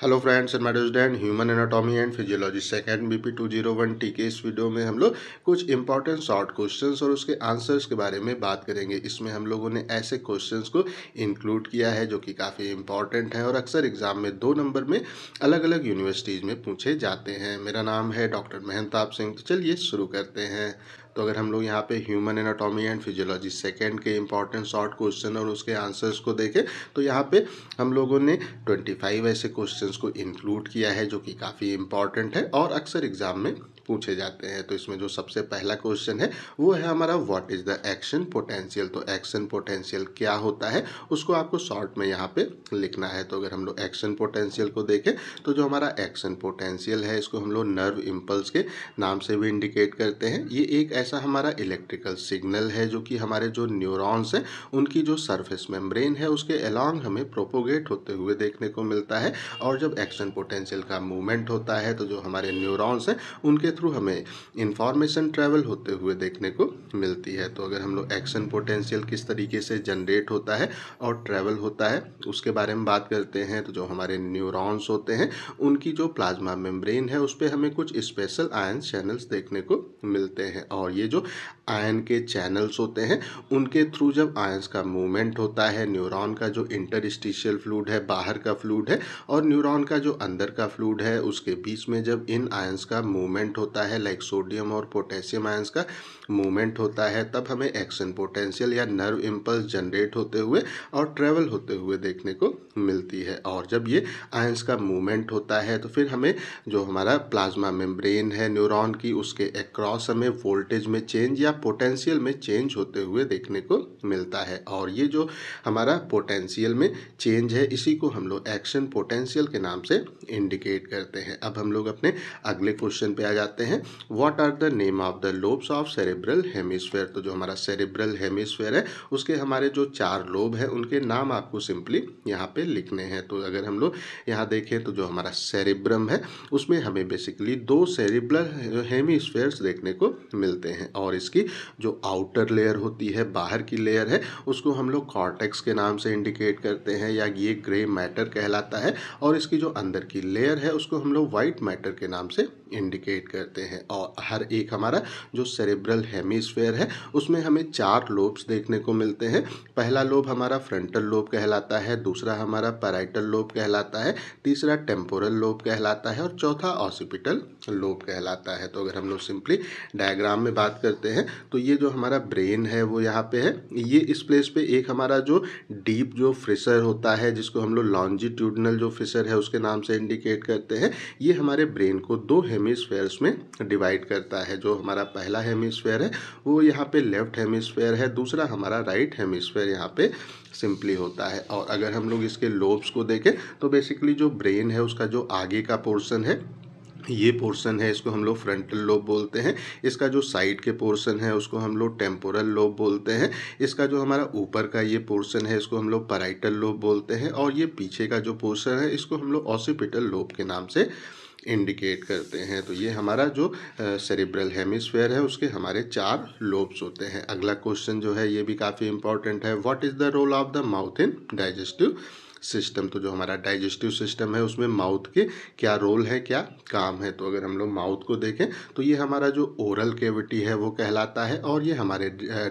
hello friends and madam stand human anatomy and physiology second BP two zero one T के इस video में हम लोग कुछ इंपॉर्टेंट शॉर्ट क्वेश्चंस और उसके आंसर्स के बारे में बात करेंगे इसमें हम लोगों ने ऐसे क्वेश्चंस को इंक्लूड किया है जो कि काफ़ी इंपॉर्टेंट है और अक्सर एग्जाम में दो नंबर में अलग अलग यूनिवर्सिटीज़ में पूछे जाते हैं मेरा नाम है डॉक्टर मेहनताप सिंह तो चलिए शुरू करते हैं तो अगर हम लोग यहाँ पे human anatomy and physiology second के इंपॉर्टेंट शॉर्ट क्वेश्चन और उसके आंसर्स को देखें तो यहाँ पे हम लोगों ने 25 ऐसे क्वेश्चंस को इंक्लूड किया है जो कि काफ़ी इंपॉर्टेंट है और अक्सर एग्ज़ाम में पूछे जाते हैं तो इसमें जो सबसे पहला क्वेश्चन है वो है हमारा what is the action potential तो एक्शन पोटेंशियल क्या होता है उसको आपको शॉर्ट में यहाँ पे लिखना है तो अगर हम लोग एक्शन पोटेंशियल को देखें तो जो हमारा एक्शन पोटेंशियल है इसको हम लोग नर्व इम्पल्स के नाम से भी इंडिकेट करते हैं ये एक ऐसा हमारा इलेक्ट्रिकल सिग्नल है जो कि हमारे जो न्यूरोन्स हैं उनकी जो सर्फेस मेम्ब्रेन है उसके अलॉन्ग हमें प्रोपोगेट होते हुए देखने को मिलता है और जब एक्शन पोटेंशियल का मूवमेंट होता है तो जो हमारे न्यूरोन्स हैं उनके थ्रू हमें इंफॉर्मेशन ट्रैवल होते हुए देखने को मिलती है तो अगर हम लोग एक्शन पोटेंशियल किस तरीके से जनरेट होता है और ट्रैवल होता है उसके बारे में बात करते हैं तो जो हमारे न्यूरॉन्स होते हैं उनकी जो प्लाज्मा मेम्ब्रेन है उस पर हमें कुछ स्पेशल आयन चैनल्स देखने को मिलते हैं और ये जो आयन के चैनल्स होते हैं उनके थ्रू जब आयंस का मूवमेंट होता है न्यूरॉन का जो इंटरस्टिशियल फ्लूड है बाहर का फ्लूड है और न्यूरॉन का जो अंदर का फ्लूड है उसके बीच में जब इन आयंस का मूवमेंट होता होता है लाइक सोडियम और पोटेशियम आयंस का मूवमेंट होता है तब हमें एक्शन पोटेंशियल या नर्व इम्पल्स जनरेट होते हुए और ट्रेवल होते हुए देखने को मिलती है और जब ये आयंस का मूवमेंट होता है तो फिर हमें जो हमारा प्लाज्मा मेम्ब्रेन है न्यूरॉन की उसके एक्रॉस हमें वोल्टेज में चेंज या पोटेंशियल में चेंज होते हुए देखने को मिलता है और ये जो हमारा पोटेंशियल में चेंज है इसी को हम लोग एक्शन पोटेंशियल के नाम से इंडिकेट करते हैं अब हम लोग अपने अगले क्वेश्चन पे आ जाते हैं what are the name of the lobes of cere cerebral hemisphere तो जो हमारा सेरेब्रल हेमिसफेयर है उसके हमारे जो चार लोब हैं उनके नाम आपको सिंपली यहाँ पे लिखने हैं तो अगर हम लोग यहाँ देखें तो जो हमारा सेरेब्रम है उसमें हमें बेसिकली दो सेरेब्रल हेमिसफेयर्स देखने को मिलते हैं और इसकी जो आउटर लेयर होती है बाहर की लेयर है उसको हम लोग कॉर्टेक्स के नाम से इंडिकेट करते हैं या ये ग्रे मैटर कहलाता है और इसकी जो अंदर की लेयर है उसको हम लोग वाइट मैटर के नाम से इंडिकेट करते हैं और हर एक हमारा जो सेरेब्रल हेमिस्फेयर है उसमें हमें चार लोब्स देखने को मिलते हैं पहला लोब हमारा फ्रंटल लोब कहलाता है दूसरा हमारा पैराइटल लोब कहलाता है तीसरा टेम्पोरल लोब कहलाता है और चौथा ऑसिपिटल लोब कहलाता है तो अगर हम लोग सिंपली डायग्राम में बात करते हैं तो ये जो हमारा ब्रेन है वो यहाँ पे है ये इस प्लेस पे एक हमारा जो डीप जो फ्रिसर होता है जिसको हम लोग लॉन्जिट्यूडनल जो फिसर है उसके नाम से इंडिकेट करते हैं ये हमारे ब्रेन को दो हेमिस्फेयर्स में डिवाइड करता है जो हमारा पहला हेमिस्फेयर हेमिस्फेयर है वो यहाँ पे लेफ्ट हेमिस्फेयर है दूसरा हमारा राइट हेमिस्फेयर यहाँ पे सिंपली होता है और अगर हम लोग इसके लोब्स को देखें तो बेसिकली जो ब्रेन है उसका जो आगे का पोर्सन है ये पोर्शन है इसको हम लोग फ्रंटल लोब बोलते हैं इसका जो साइड के पोर्शन है उसको हम लोग टेम्पोरल लोब बोलते हैं इसका जो हमारा ऊपर का ये पोर्शन है इसको हम लोग पराइटल लोब बोलते हैं और ये पीछे का जो पोर्शन है इसको हम लोग ऑसिपिटल लोब के नाम से इंडिकेट करते हैं तो ये हमारा जो सेरिब्रल हेमिस्फेयर है उसके हमारे चार लोब्स होते हैं अगला क्वेश्चन जो है ये भी काफ़ी इंपॉर्टेंट है what is the role of the mouth in digestive system तो जो हमारा डाइजेस्टिव सिस्टम है उसमें माउथ के क्या रोल है क्या काम है तो अगर हम लोग माउथ को देखें तो ये हमारा जो ओरल केविटी है वो कहलाता है और ये हमारे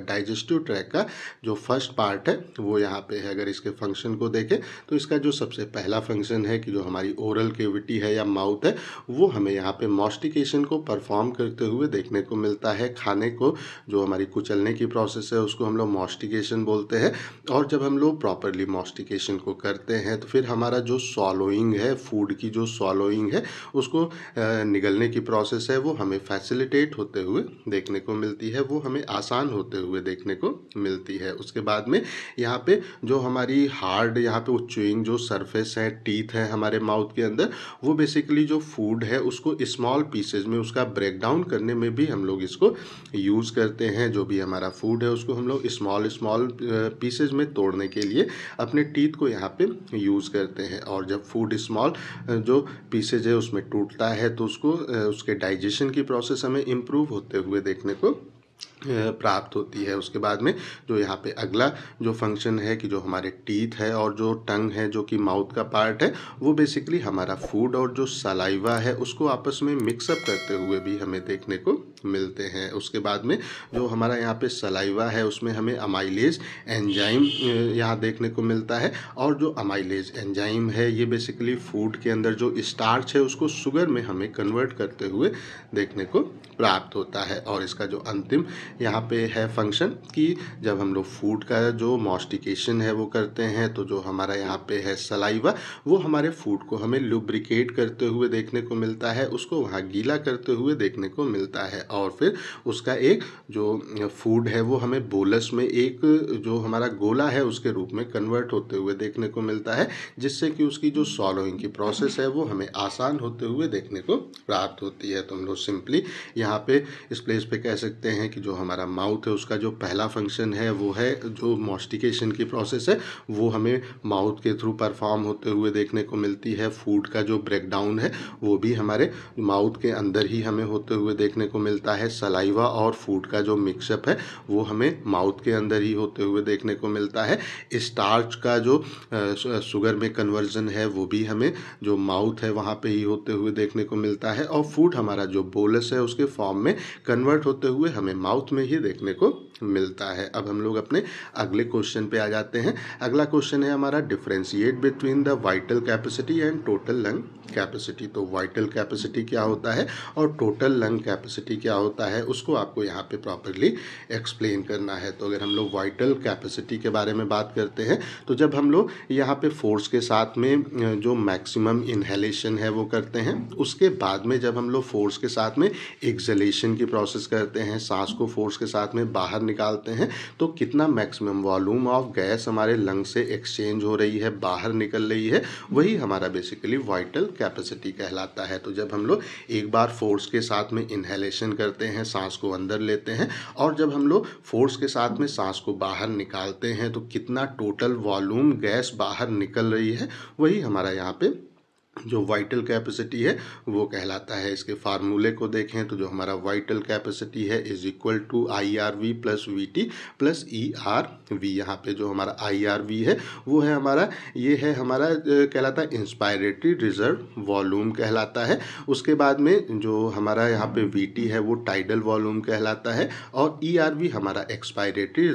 डाइजेस्टिव ट्रैक का जो फर्स्ट पार्ट है वो यहाँ पे है अगर इसके फंक्शन को देखें तो इसका जो सबसे पहला फंक्शन है कि जो हमारी ओरल केविटी है या माउथ है वो हमें यहाँ पर मॉस्टिकेशन को परफॉर्म करते हुए देखने को मिलता है खाने को जो हमारी कुचलने की प्रोसेस है उसको हम लोग मॉस्टिकेशन बोलते हैं और जब हम लोग प्रॉपरली मॉस्टिकेशन को करते करते हैं तो फिर हमारा जो सॉलोइंग है फूड की जो सॉलोइंग है उसको निगलने की प्रोसेस है वो हमें फैसिलिटेट होते हुए देखने को मिलती है वो हमें आसान होते हुए देखने को मिलती है उसके बाद में यहाँ पे जो हमारी हार्ड यहाँ पे वो चुइंग जो सरफेस है टीथ है हमारे माउथ के अंदर वो बेसिकली जो फूड है उसको स्मॉल पीसेज में उसका ब्रेकडाउन करने में भी हम लोग इसको यूज़ करते हैं जो भी हमारा फूड है उसको हम लोग स्मॉल स्मॉल पीसेज में तोड़ने के लिए अपने टीथ को यहाँ पे पे यूज़ करते हैं और जब फूड स्मॉल जो पीसेज है उसमें टूटता है तो उसको उसके डाइजेशन की प्रोसेस हमें इम्प्रूव होते हुए देखने को प्राप्त होती है उसके बाद में जो यहाँ पे अगला जो फंक्शन है कि जो हमारे टीथ है और जो टंग है जो कि माउथ का पार्ट है वो बेसिकली हमारा फूड और जो सलाइवा है उसको आपस में मिक्सअप करते हुए भी हमें देखने को मिलते हैं उसके बाद में जो हमारा यहाँ पे सलाइवा है उसमें हमें अमाइलेज एंजाइम यहाँ देखने को मिलता है और जो अमाइलेज एंजाइम है ये बेसिकली फूड के अंदर जो स्टार्च है उसको शुगर में हमें कन्वर्ट करते हुए देखने को प्राप्त होता है और इसका जो अंतिम यहाँ पे है फंक्शन कि जब हम लोग फूड का जो मॉस्टिकेशन है वो करते हैं तो जो हमारा यहाँ पे है सलाइवा वो हमारे फूड को हमें लुब्रिकेट करते हुए देखने को मिलता है उसको वहाँ गीला करते हुए देखने को मिलता है और फिर उसका एक जो फूड है वो हमें बोलस में एक जो हमारा गोला है उसके रूप में कन्वर्ट होते हुए देखने को मिलता है जिससे कि उसकी जो सॉलोइंग की प्रोसेस है वो हमें आसान होते हुए देखने को प्राप्त होती है तो हम लोग सिंपली यहाँ पे इस प्लेस पे कह सकते हैं कि जो हमारा माउथ है उसका जो पहला फंक्शन है वो है जो मॉस्टिकेशन की प्रोसेस है वो हमें माउथ के थ्रू परफॉर्म होते हुए देखने को मिलती है फूड का जो ब्रेकडाउन है वो भी हमारे माउथ के अंदर ही हमें होते हुए देखने को मिलता मिलता है सलाइवा और फूड का जो मिक्सअप है वो हमें माउथ के अंदर ही होते हुए देखने को मिलता है स्टार्च का जो शुगर में कन्वर्जन है वो भी हमें जो माउथ है वहाँ पे ही होते हुए देखने को मिलता है और फूड हमारा जो बोलस है उसके फॉर्म में कन्वर्ट होते हुए हमें माउथ में ही देखने को मिलता है अब हम लोग अपने अगले क्वेश्चन पे आ जाते हैं अगला क्वेश्चन है हमारा differentiate between the vital capacity and total lung capacity तो वाइटल कैपेसिटी क्या होता है और टोटल लंग कैपेसिटी क्या होता है उसको आपको यहाँ पे प्रॉपरली एक्सप्लेन करना है तो अगर हम लोग वाइटल कैपेसिटी के बारे में बात करते हैं तो जब हम लोग यहाँ पे फोर्स के साथ में जो मैक्सिमम इन्हेलेशन है वो करते हैं उसके बाद में जब हम लोग फोर्स के साथ में एक्जलेशन की प्रोसेस करते हैं सांस को फोर्स के साथ में बाहर निकालते हैं तो कितना मैक्सिमम वॉल्यूम ऑफ गैस हमारे लंग से एक्सचेंज हो रही है बाहर निकल रही है वही हमारा बेसिकली वाइटल कैपेसिटी कहलाता है तो जब हम लोग एक बार फोर्स के साथ में इन्हेलेशन करते हैं सांस को अंदर लेते हैं और जब हम लोग फोर्स के साथ में सांस को बाहर निकालते हैं तो कितना टोटल वॉल्यूम गैस बाहर निकल रही है वही हमारा यहाँ पे जो वाइटल कैपेसिटी है वो कहलाता है इसके फार्मूले को देखें तो जो हमारा वाइटल कैपेसिटी है is equal to I R V plus V T plus E R V यहाँ पर जो हमारा आई आर वी है वो है हमारा ये है हमारा कहलाता है इंस्पायरेटरी रिजर्व वॉल्यूम कहलाता है उसके बाद में जो हमारा यहाँ पे वी टी है वो टाइडल वॉल्यूम कहलाता है और ई आर वी हमारा एक्सपायरेटरी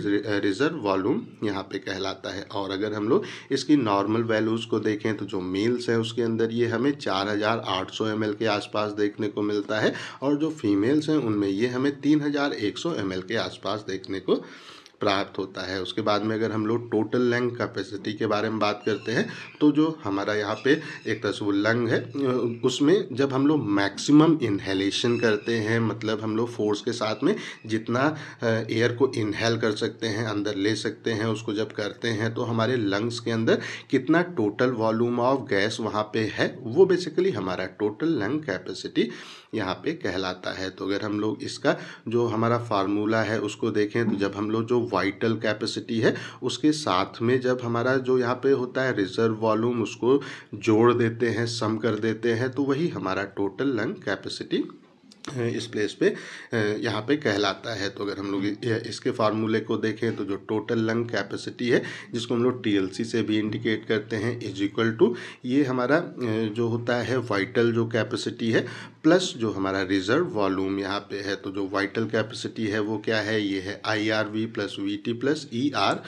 रिजर्व वॉल्यूम यहाँ पर कहलाता है और अगर हम लोग इसकी नॉर्मल वैल्यूज़ को देखें तो जो मेल्स है उसके अंदर अंदर ये हमें 4,800 ml के आसपास देखने को मिलता है और जो फीमेल्स हैं उनमें ये हमें 3,100 ml के आसपास देखने को प्राप्त होता है उसके बाद में अगर हम लोग टोटल लंग कैपेसिटी के बारे में बात करते हैं तो जो हमारा यहाँ पे एक तरह वो लंग है उसमें जब हम लोग मैक्सिमम इन्हेलेशन करते हैं मतलब हम लोग फोर्स के साथ में जितना एयर को इन्हेल कर सकते हैं अंदर ले सकते हैं उसको जब करते हैं तो हमारे लंग्स के अंदर कितना टोटल वॉल्यूम ऑफ गैस वहाँ पर है वो बेसिकली हमारा टोटल लंग कैपेसिटी यहाँ पे कहलाता है तो अगर हम लोग इसका जो हमारा फार्मूला है उसको देखें तो जब हम लोग जो वाइटल कैपेसिटी है उसके साथ में जब हमारा जो यहाँ पे होता है रिजर्व वॉल्यूम उसको जोड़ देते हैं सम कर देते हैं तो वही हमारा टोटल लंग कैपेसिटी इस प्लेस पे यहाँ पे कहलाता है तो अगर हम लोग इसके फार्मूले को देखें तो जो टोटल लंग कैपेसिटी है जिसको हम लोग टीएलसी से भी इंडिकेट करते हैं इज इक्वल टू ये हमारा जो होता है वाइटल जो कैपेसिटी है प्लस जो हमारा रिजर्व वॉल्यूम यहाँ पे है तो जो वाइटल कैपेसिटी है वो क्या है ये है I R V plus V T plus E R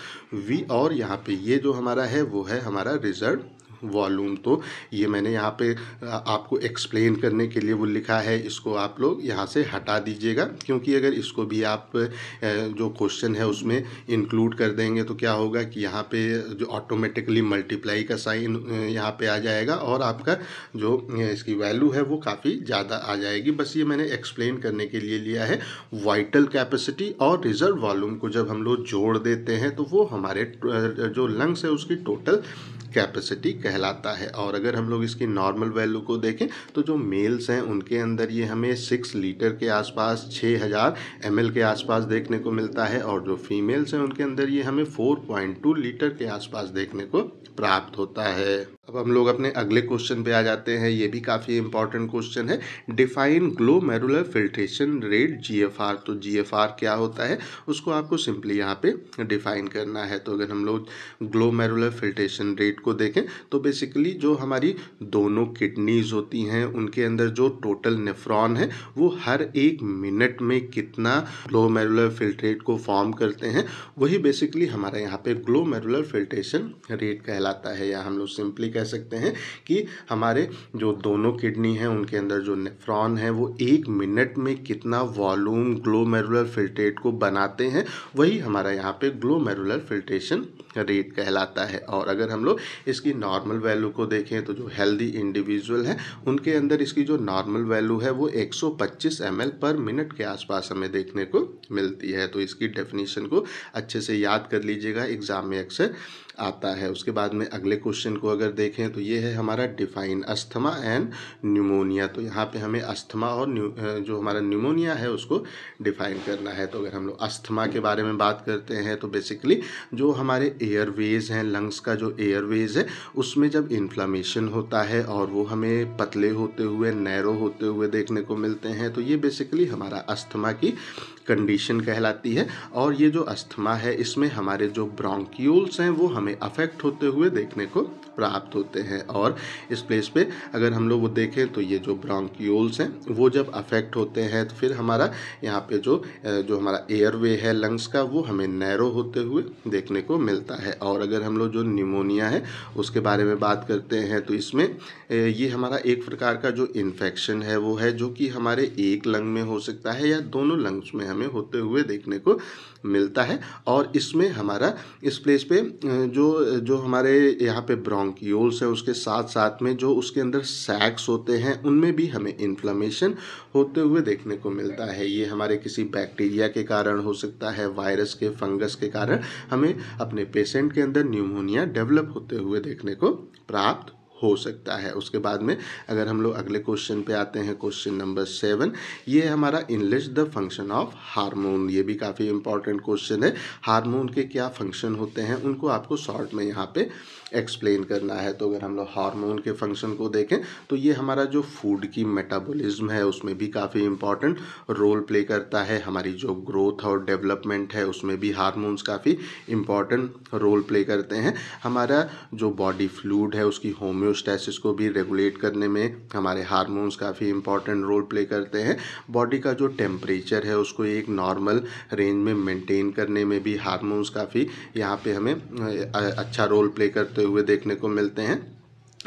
V और यहाँ पे ये जो हमारा है वो है हमारा रिजर्व वॉलूम तो ये मैंने यहाँ पे आपको एक्सप्लेन करने के लिए वो लिखा है इसको आप लोग यहाँ से हटा दीजिएगा क्योंकि अगर इसको भी आप जो क्वेश्चन है उसमें इंक्लूड कर देंगे तो क्या होगा कि यहाँ पे जो ऑटोमेटिकली मल्टीप्लाई का साइन यहाँ पे आ जाएगा और आपका जो इसकी वैल्यू है वो काफ़ी ज़्यादा आ जाएगी बस ये मैंने एक्सप्लेन करने के लिए लिया है वाइटल कैपेसिटी और रिजर्व वॉलूम को जब हम लोग जोड़ देते हैं तो वो हमारे जो लंग्स है उसकी टोटल कैपेसिटी कह कहलाता है और अगर हम लोग इसकी नॉर्मल वैल्यू को देखें तो जो मेल्स हैं उनके अंदर ये हमें सिक्स लीटर के आसपास छः हज़ार एम के आसपास देखने को मिलता है और जो फीमेल्स हैं उनके अंदर ये हमें फोर पॉइंट टू लीटर के आसपास देखने को प्राप्त होता है अब हम लोग अपने अगले क्वेश्चन पे आ जाते हैं ये भी काफ़ी इंपॉर्टेंट क्वेश्चन है define glomerular filtration rate GFR तो जीएफआर क्या होता है उसको आपको सिंपली यहाँ पे डिफाइन करना है तो अगर हम लोग ग्लो मेरुलर फिल्ट्रेशन रेट को देखें तो बेसिकली जो हमारी दोनों किडनीज होती हैं उनके अंदर जो टोटल नेफ्रॉन है वो हर एक मिनट में कितना ग्लो मेरुलर फिल्ट्रेट को फॉर्म करते हैं वही बेसिकली हमारा यहाँ पर ग्लो मेरुलर फिल्ट्रेशन रेट कहलाता है या हम लोग सिंपली कह सकते हैं कि हमारे जो दोनों किडनी हैं उनके अंदर जो नेफ्रॉन है वो एक मिनट में कितना वॉल्यूम ग्लोमेरुलर फिल्ट्रेट को बनाते हैं वही हमारा यहाँ पे ग्लोमेरुलर फिल्ट्रेशन रेट कहलाता है और अगर हम लोग इसकी नॉर्मल वैल्यू को देखें तो जो हेल्दी इंडिविजुअल है उनके अंदर इसकी जो नॉर्मल वैल्यू है वो 125 सौ पर मिनट के आसपास हमें देखने को मिलती है तो इसकी डेफिनेशन को अच्छे से याद कर लीजिएगा एग्ज़ाम में अक्सर आता है उसके बाद में अगले क्वेश्चन को अगर देखें तो ये है हमारा डिफाइन अस्थमा एंड न्यूमोनिया तो यहाँ पे हमें अस्थमा और जो हमारा न्यूमोनिया है उसको डिफाइन करना है तो अगर हम लोग अस्थमा के बारे में बात करते हैं तो बेसिकली जो हमारे एयरवेज़ हैं लंग्स का जो एयरवेज़ है उसमें जब इन्फ्लामेशन होता है और वो हमें पतले होते हुए नैरो होते हुए देखने को मिलते हैं तो ये बेसिकली हमारा अस्थमा की कंडीशन कहलाती है और ये जो अस्थमा है इसमें हमारे जो ब्रोंक्यूल्स हैं वो हमें अफेक्ट होते हुए देखने को प्राप्त होते हैं और इस प्लेस पे अगर हम लोग वो देखें तो ये जो ब्रोंक्यूल्स हैं वो जब अफेक्ट होते हैं तो फिर हमारा यहाँ पे जो जो हमारा एयर वे है लंग्स का वो हमें नैरो होते हुए देखने को मिलता है और अगर हम लोग जो निमोनिया है उसके बारे में बात करते हैं तो इसमें ये हमारा एक प्रकार का जो इन्फेक्शन है वो है जो कि हमारे एक लंग में हो सकता है या दोनों लंग्स में हमें होते हुए देखने को मिलता है और इसमें हमारा इस प्लेस पे जो जो हमारे यहाँ पे ब्रोंकियोल्स है उसके साथ साथ में जो उसके अंदर सैक्स होते हैं उनमें भी हमें इन्फ्लामेशन होते हुए देखने को मिलता है ये हमारे किसी बैक्टीरिया के कारण हो सकता है वायरस के फंगस के कारण हमें अपने पेशेंट के अंदर न्यूमोनिया डेवलप होते हुए देखने को प्राप्त हो सकता है उसके बाद में अगर हम लोग अगले क्वेश्चन पे आते हैं क्वेश्चन नंबर सेवन ये हमारा enlist the function of hormone ये भी काफ़ी इंपॉर्टेंट क्वेश्चन है हार्मोन के क्या फंक्शन होते हैं उनको आपको शॉर्ट में यहाँ पे एक्सप्लेन करना है तो अगर हम लोग हार्मोन के फंक्शन को देखें तो ये हमारा जो फूड की मेटाबॉलिज्म है उसमें भी काफ़ी इम्पॉर्टेंट रोल प्ले करता है हमारी जो ग्रोथ और डेवलपमेंट है उसमें भी हार्मोन्स काफ़ी इम्पॉर्टेंट रोल प्ले करते हैं हमारा जो बॉडी फ्लूड है उसकी होम्योस्टैसिस को भी रेगुलेट करने में हमारे हारमोन्स काफ़ी इम्पॉर्टेंट रोल प्ले करते हैं बॉडी का जो टेम्परेचर है उसको एक नॉर्मल रेंज में मेंटेन करने में भी हारमोन्स काफ़ी यहाँ पे हमें अच्छा रोल प्ले करते होते हुए देखने को मिलते हैं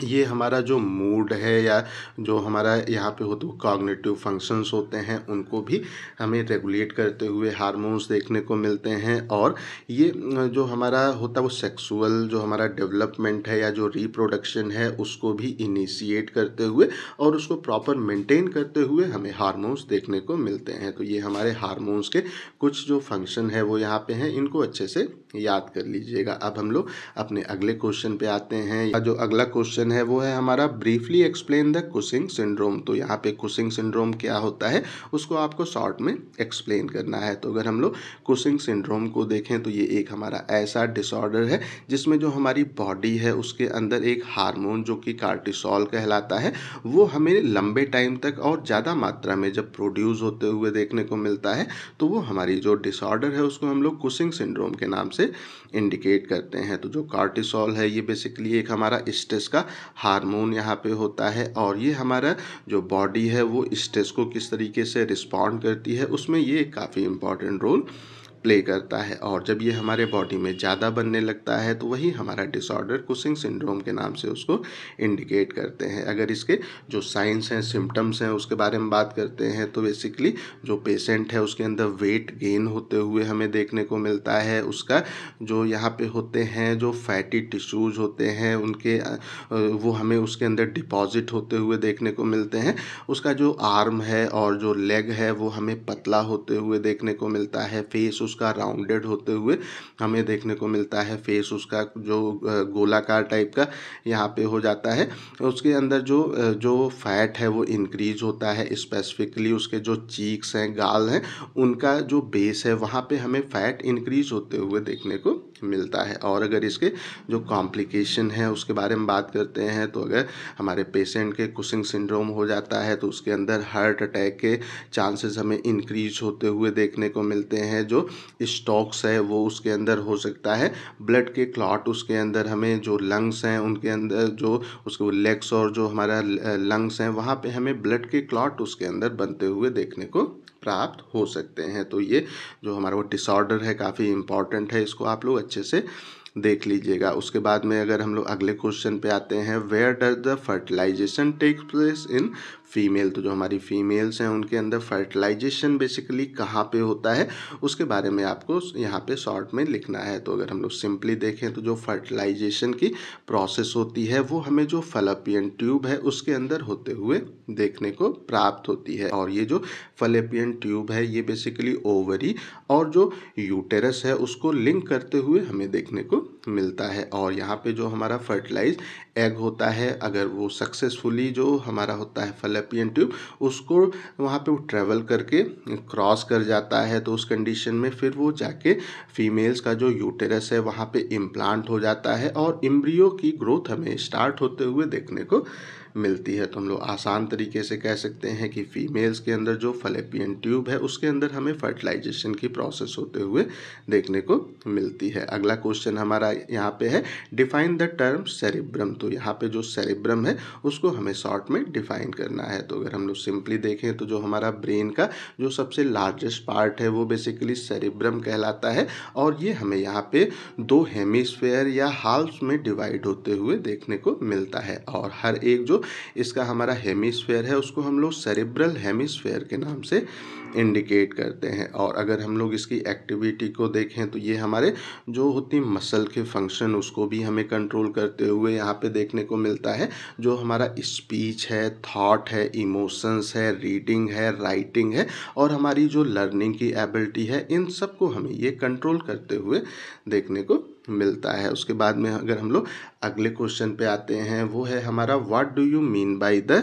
ये हमारा जो मूड है या जो हमारा यहाँ पे होते हुए कॉग्नेटिव फंक्शंस होते हैं उनको भी हमें रेगुलेट करते हुए हार्मोन्स देखने को मिलते हैं और ये जो हमारा होता है वो सेक्सुअल जो हमारा डेवलपमेंट है या जो रिप्रोडक्शन है उसको भी इनिशिएट करते हुए और उसको प्रॉपर मेंटेन करते हुए हमें हारमोन्स देखने को मिलते हैं तो ये हमारे हारमोन्स के कुछ जो फंक्शन है वो यहाँ पर हैं इनको अच्छे से याद कर लीजिएगा अब हम लोग अपने अगले क्वेश्चन पे आते हैं जो अगला क्वेश्चन है वो है हमारा briefly explain the Cushing syndrome तो यहाँ पे कुसिंग सिंड्रोम क्या होता है उसको आपको शॉर्ट में एक्सप्लेन करना है तो अगर हम लोग कुसिंग सिंड्रोम को देखें तो ये एक हमारा ऐसा डिसऑर्डर है जिसमें जो हमारी बॉडी है उसके अंदर एक हारमोन जो कि कार्टिसॉल कहलाता है वो हमें लंबे टाइम तक और ज़्यादा मात्रा में जब प्रोड्यूस होते हुए देखने को मिलता है तो वो हमारी जो डिसऑर्डर है उसको हम लोग कुसिंग सिंड्रोम के नाम से से इंडिकेट करते हैं तो जो कार्टिसोल है ये बेसिकली एक हमारा स्ट्रेस का हार्मोन यहाँ पे होता है और ये हमारा जो बॉडी है वो स्ट्रेस को किस तरीके से रिस्पॉन्ड करती है उसमें ये काफ़ी इम्पॉर्टेंट रोल प्ले करता है और जब ये हमारे बॉडी में ज़्यादा बनने लगता है तो वही हमारा डिसऑर्डर कुसिंग सिंड्रोम के नाम से उसको इंडिकेट करते हैं अगर इसके जो साइंस हैं सिम्टम्स हैं उसके बारे में बात करते हैं तो बेसिकली जो पेशेंट है उसके अंदर वेट गेन होते हुए हमें देखने को मिलता है उसका जो यहाँ पे होते हैं जो फैटी टिश्यूज़ होते हैं उनके वो हमें उसके अंदर डिपॉजिट होते हुए देखने को मिलते हैं उसका जो आर्म है और जो लेग है वो हमें पतला होते हुए देखने को मिलता है फेस उस उसका राउंडेड होते हुए हमें देखने को मिलता है फेस उसका जो गोलाकार टाइप का यहाँ पे हो जाता है उसके अंदर जो जो फैट है वो इंक्रीज होता है स्पेसिफिकली उसके जो चीक्स हैं गाल हैं उनका जो बेस है वहाँ पे हमें फैट इंक्रीज होते हुए देखने को मिलता है और अगर इसके जो कॉम्प्लिकेशन है उसके बारे में बात करते हैं तो अगर हमारे पेशेंट के कुसिंग सिंड्रोम हो जाता है तो उसके अंदर हार्ट अटैक के चांसेस हमें इंक्रीज होते हुए देखने को मिलते हैं जो स्टॉक्स है वो उसके अंदर हो सकता है ब्लड के क्लॉट उसके अंदर हमें जो लंग्स हैं उनके अंदर जो उसके लेग्स और जो हमारा लंग्स हैं वहाँ पे हमें ब्लड के क्लॉट उसके अंदर बनते हुए देखने को प्राप्त हो सकते हैं तो ये जो हमारा वो डिसऑर्डर है काफ़ी इम्पॉर्टेंट है इसको आप लोग अच्छे से देख लीजिएगा उसके बाद में अगर हम लोग अगले क्वेश्चन पे आते हैं where does the fertilization take place in female तो जो हमारी फीमेल्स हैं उनके अंदर फर्टिलाइजेशन बेसिकली कहाँ पे होता है उसके बारे में आपको यहाँ पे शॉर्ट में लिखना है तो अगर हम लोग सिंपली देखें तो जो फर्टिलाइजेशन की प्रोसेस होती है वो हमें जो फलेपियन ट्यूब है उसके अंदर होते हुए देखने को प्राप्त होती है और ये जो फलेपियन ट्यूब है ये बेसिकली ओवरी और जो यूटेरस है उसको लिंक करते हुए हमें देखने को मिलता है और यहाँ पर जो हमारा फर्टिलाइज एग होता है अगर वो सक्सेसफुली जो हमारा होता है फलेपियन ट्यूब उसको वहाँ पे वो ट्रेवल करके क्रॉस कर जाता है तो उस कंडीशन में फिर वो जाके फीमेल्स का जो यूटेरस है वहाँ पे इम्प्लांट हो जाता है और इम्ब्रियो की ग्रोथ हमें स्टार्ट होते हुए देखने को मिलती है तो हम लोग आसान तरीके से कह सकते हैं कि फीमेल्स के अंदर जो फलेपियन ट्यूब है उसके अंदर हमें फर्टिलाइजेशन की प्रोसेस होते हुए देखने को मिलती है अगला क्वेश्चन हमारा यहाँ पे है डिफाइन द टर्म सेरिब्रम तो यहाँ पे जो सेरिब्रम है उसको हमें शॉर्ट में डिफाइन करना है तो अगर हम लोग सिंपली देखें तो जो हमारा ब्रेन का जो सबसे लार्जेस्ट पार्ट है वो बेसिकली सेरिब्रम कहलाता है और ये हमें यहाँ पे दो हेमिस्फेयर या हाल्स में डिवाइड होते हुए देखने को मिलता है और हर एक जो इसका हमारा हेमिसफेयर है उसको हम लोग सेरिब्रल हेमिसफेयर के नाम से इंडिकेट करते हैं और अगर हम लोग इसकी एक्टिविटी को देखें तो ये हमारे जो होती मसल के फंक्शन उसको भी हमें कंट्रोल करते हुए यहाँ पे देखने को मिलता है जो हमारा स्पीच है थॉट है इमोशंस है रीडिंग है राइटिंग है और हमारी जो लर्निंग की एबिलिटी है इन सबको हमें ये कंट्रोल करते हुए देखने को मिलता है उसके बाद में अगर हम लोग अगले क्वेश्चन पे आते हैं वो है हमारा what do you mean by the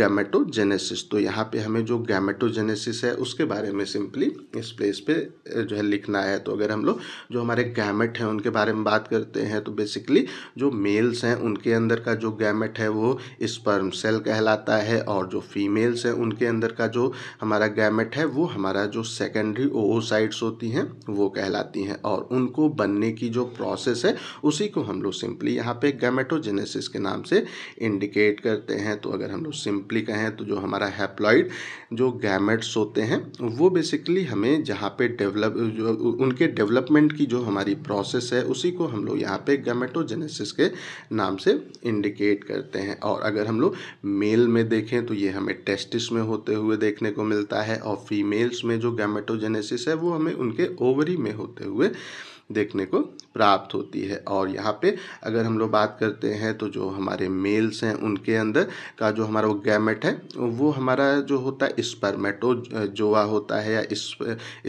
gametogenesis तो यहाँ पे हमें जो गैमेटोजेनेसिस है उसके बारे में सिंपली इस प्लेस पे जो है लिखना है तो अगर हम लोग जो हमारे गैमेट हैं उनके बारे में बात करते हैं तो बेसिकली जो मेल्स हैं उनके अंदर का जो गैमेट है वो स्पर्म सेल कहलाता है और जो फीमेल्स हैं उनके अंदर का जो हमारा गैमेट है वो हमारा जो सेकेंडरी ओसाइड्स होती हैं वो कहलाती हैं और उनको बनने की जो प्रोसेस है उसी को हम लोग सिंपली यहाँ पे गैमेटोजेनेसिस के नाम से इंडिकेट करते हैं तो अगर हम लोग सिंपली कहें तो जो हमारा हैप्लॉइड जो गैमेट्स होते हैं वो बेसिकली हमें जहाँ पे डेवलप उनके डेवलपमेंट की जो हमारी प्रोसेस है उसी को हम लोग यहाँ पे गैमेटोजेनेसिस के नाम से इंडिकेट करते हैं और अगर हम लोग मेल में देखें तो ये हमें टेस्टिस में होते हुए देखने को मिलता है और फीमेल्स में जो गैमेटोजेनेसिस है वो हमें उनके ओवरी में होते हुए देखने को प्राप्त होती है और यहाँ पे अगर हम लोग बात करते हैं तो जो हमारे मेल्स हैं उनके अंदर का जो हमारा वो गैमेट है वो हमारा जो होता है स्पर्मेटो जोआ होता है या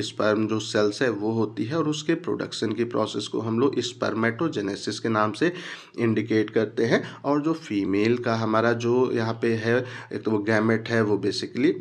स्पर्म जो सेल्स है वो होती है और उसके प्रोडक्शन की प्रोसेस को हम लोग स्पर्मेटोजेनेसिस के नाम से इंडिकेट करते हैं और जो फीमेल का हमारा जो यहाँ पे है एक तो वो गैमेट है वो बेसिकली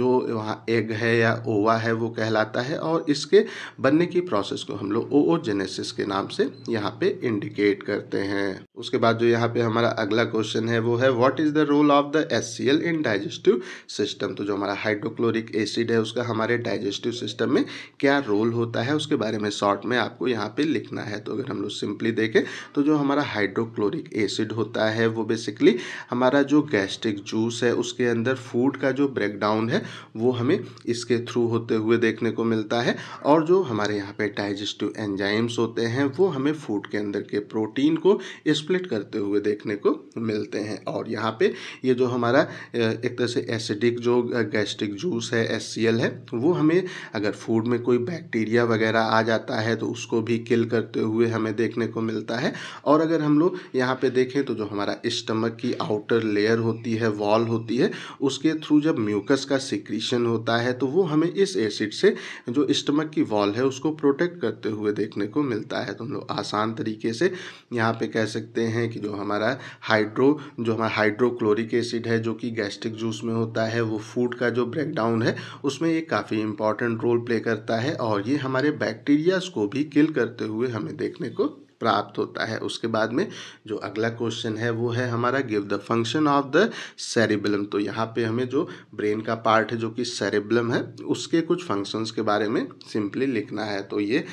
जो वहाँ एग है या ओवा है वो कहलाता है और इसके बनने की प्रोसेस को हम लोग ओ जेनेसिस के नाम से यहाँ पे इंडिकेट करते हैं उसके बाद जो यहाँ पे हमारा अगला क्वेश्चन है वो है what is the role of the S in digestive system तो जो हमारा हाइड्रोक्लोरिक एसिड है उसका हमारे डाइजेस्टिव सिस्टम में क्या रोल होता है उसके बारे में शॉर्ट में आपको यहाँ पे लिखना है तो अगर हम लोग सिंपली देखें तो जो हमारा हाइड्रोक्लोरिक एसिड होता है वो बेसिकली हमारा जो गैस्ट्रिक जूस है उसके अंदर फूड का जो ब्रेकडाउन है वो हमें इसके थ्रू होते हुए देखने को मिलता है और जो हमारे यहाँ पे डाइजेस्टिव एंजाइम एंजाइम्स होते हैं वो हमें फूड के अंदर के प्रोटीन को स्प्लिट करते हुए देखने को मिलते हैं और यहाँ पे ये जो हमारा एक तरह से एसिडिक जो गैस्ट्रिक जूस है एस है वो हमें अगर फूड में कोई बैक्टीरिया वगैरह आ जाता है तो उसको भी किल करते हुए हमें देखने को मिलता है और अगर हम लोग यहाँ पे देखें तो जो हमारा स्टमक की आउटर लेयर होती है वॉल होती है उसके थ्रू जब म्यूकस का सिक्रीशन होता है तो वो हमें इस एसिड से जो स्टमक की वॉल है उसको प्रोटेक्ट करते हुए देखने देखने को मिलता है तो हम लोग आसान तरीके से यहाँ पे कह सकते हैं कि जो हमारा हाइड्रो जो हमारा हाइड्रोक्लोरिक एसिड है जो कि गैस्ट्रिक जूस में होता है वो फूड का जो ब्रेकडाउन है उसमें ये काफ़ी इंपॉर्टेंट रोल प्ले करता है और ये हमारे बैक्टीरियाज को भी किल करते हुए हमें देखने को प्राप्त होता है उसके बाद में जो अगला क्वेश्चन है वो है हमारा give the function of the cerebellum तो यहाँ पे हमें जो ब्रेन का पार्ट है जो कि सेरेबलम है उसके कुछ फंक्शंस के बारे में सिंपली लिखना है तो ये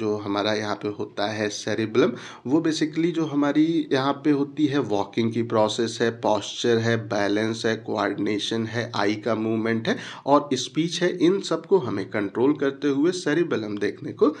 जो हमारा यहाँ पे होता है सेरेबलम वो बेसिकली जो हमारी यहाँ पे होती है वॉकिंग की प्रोसेस है पॉस्चर है बैलेंस है कोआर्डिनेशन है आई का मूवमेंट है और स्पीच है इन सबको हमें कंट्रोल करते हुए सेरेबलम देखने को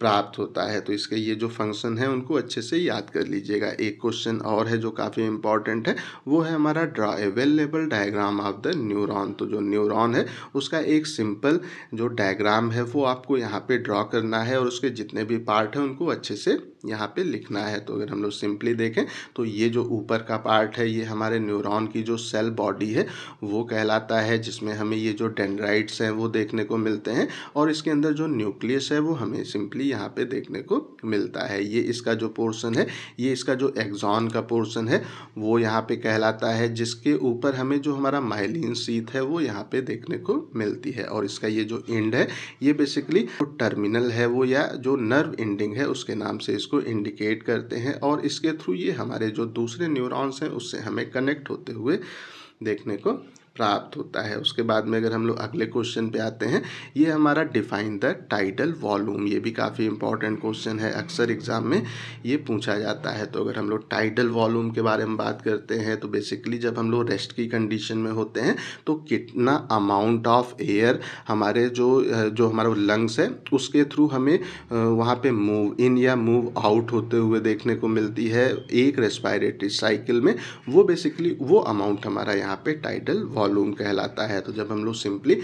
प्राप्त होता है तो इसके ये जो फंक्शन है उनको अच्छे से याद कर लीजिएगा एक क्वेश्चन और है जो काफ़ी इंपॉर्टेंट है वो है हमारा draw a well label diagram of the neuron तो जो न्यूरॉन है उसका एक सिंपल जो डायग्राम है वो आपको यहाँ पे ड्रॉ करना है और उसके जितने भी पार्ट हैं उनको अच्छे से यहाँ पे लिखना है तो अगर हम लोग सिंपली देखें तो ये जो ऊपर का पार्ट है ये हमारे न्यूरॉन की जो सेल बॉडी है वो कहलाता है जिसमें हमें ये जो डेंड्राइट्स हैं वो देखने को मिलते हैं और इसके अंदर जो न्यूक्लियस है वो हमें सिंपली यहाँ पे देखने को मिलता है ये इसका जो पोर्सन है ये इसका जो एग्जॉन का पोर्सन है वो यहाँ पे कहलाता है जिसके ऊपर हमें जो हमारा माइलिन सीथ है वो यहाँ पे देखने को मिलती है और इसका ये जो एंड है ये बेसिकली टर्मिनल है वो या जो नर्व एंडिंग है उसके नाम से इसको इसको इंडिकेट करते हैं और इसके थ्रू ये हमारे जो दूसरे न्यूरॉन्स हैं उससे हमें कनेक्ट होते हुए देखने को प्राप्त होता है उसके बाद में अगर हम लोग अगले क्वेश्चन पे आते हैं ये हमारा डिफाइन द टाइटल वॉल्यूम ये भी काफ़ी इंपॉर्टेंट क्वेश्चन है अक्सर एग्जाम में ये पूछा जाता है तो अगर हम लोग टाइटल वॉल्यूम के बारे में बात करते हैं तो बेसिकली जब हम लोग रेस्ट की कंडीशन में होते हैं तो कितना अमाउंट ऑफ एयर हमारे जो जो हमारा लंग्स है उसके थ्रू हमें वहाँ पर मूव इन या मूव आउट होते हुए देखने को मिलती है एक रेस्पायरेटरी साइकिल में वो बेसिकली वो अमाउंट हमारा यहाँ पर टाइटल वॉल्यूम बलून कहलाता है तो जब हम लोग सिंपली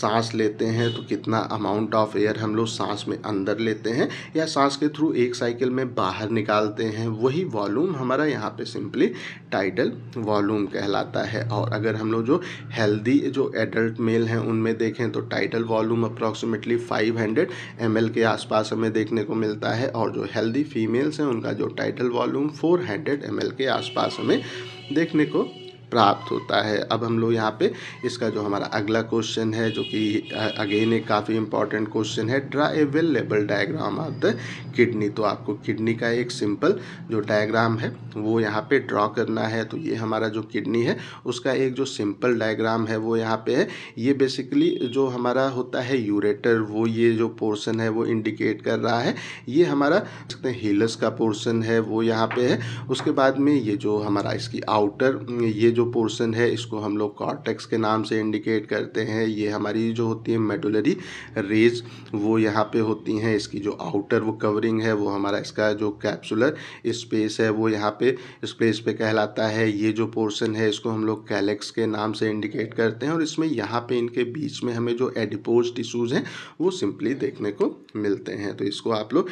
सांस लेते हैं तो कितना अमाउंट ऑफ एयर हम लोग सांस में अंदर लेते हैं या सांस के थ्रू एक साइकिल में बाहर निकालते हैं वही वॉल्यूम हमारा यहाँ पे सिंपली टाइटल वॉल्यूम कहलाता है और अगर हम लोग जो हेल्दी जो एडल्ट मेल हैं उनमें देखें तो tidal volume approximately five hundred के आसपास हमें देखने को मिलता है और जो हेल्दी फीमेल्स हैं उनका जो टाइटल वॉल्यूम फोर हंड्रेड के आसपास हमें देखने को प्राप्त होता है अब हम लोग यहाँ पे इसका जो हमारा अगला क्वेश्चन है जो कि अगेन एक काफ़ी इंपॉर्टेंट क्वेश्चन है draw a well label diagram of the kidney तो आपको किडनी का एक सिंपल जो डायग्राम है वो यहाँ पे ड्रॉ करना है तो ये हमारा जो किडनी है उसका एक जो सिंपल डायग्राम है वो यहाँ पे है ये बेसिकली जो हमारा होता है यूरेटर वो ये जो पोर्सन है वो इंडिकेट कर रहा है ये हमारा सकते हैं हीलस का पोर्सन है वो यहाँ पे है उसके बाद में ये जो हमारा इसकी आउटर ये जो जो पोर्सन है इसको हम लोग कॉर्टेक्स के नाम से इंडिकेट करते हैं ये हमारी जो होती है मेडुलरी रेज वो यहाँ पे होती हैं इसकी जो आउटर वो कवरिंग है वो हमारा इसका जो कैप्सुलर स्पेस है वो यहाँ पे स्पेस पे कहलाता है ये जो पोर्सन है इसको हम लोग कैलेक्स के नाम से इंडिकेट करते हैं और इसमें यहाँ पे इनके बीच में हमें जो एडिपोज टिश्यूज़ हैं वो सिंपली देखने को मिलते हैं तो इसको आप लोग